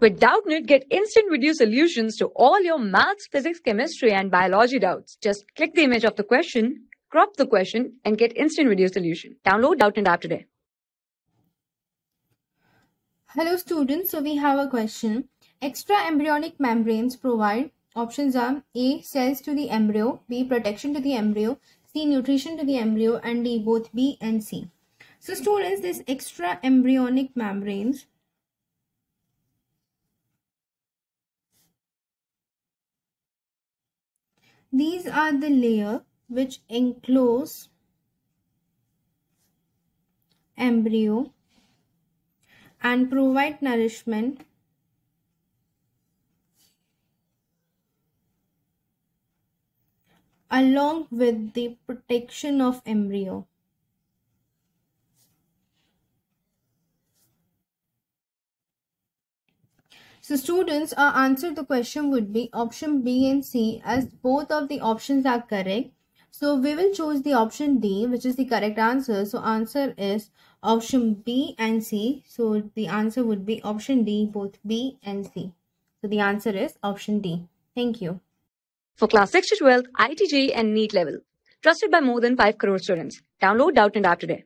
With Doubtnit, get instant video solutions to all your maths, physics, chemistry, and biology doubts. Just click the image of the question, crop the question, and get instant video solution. Download Doubtnit app today. Hello students, so we have a question. Extra embryonic membranes provide options are A. Cells to the embryo, B. Protection to the embryo, C. Nutrition to the embryo, and D. Both B and C. So students, this extra embryonic membranes These are the layer which enclose embryo and provide nourishment along with the protection of embryo. So students, our answer the question would be option B and C as both of the options are correct. So we will choose the option D which is the correct answer. So answer is option B and C. So the answer would be option D, both B and C. So the answer is option D. Thank you. For class 6 to 12, ITG and NEET level. Trusted by more than 5 crore students. Download Doubt and App today.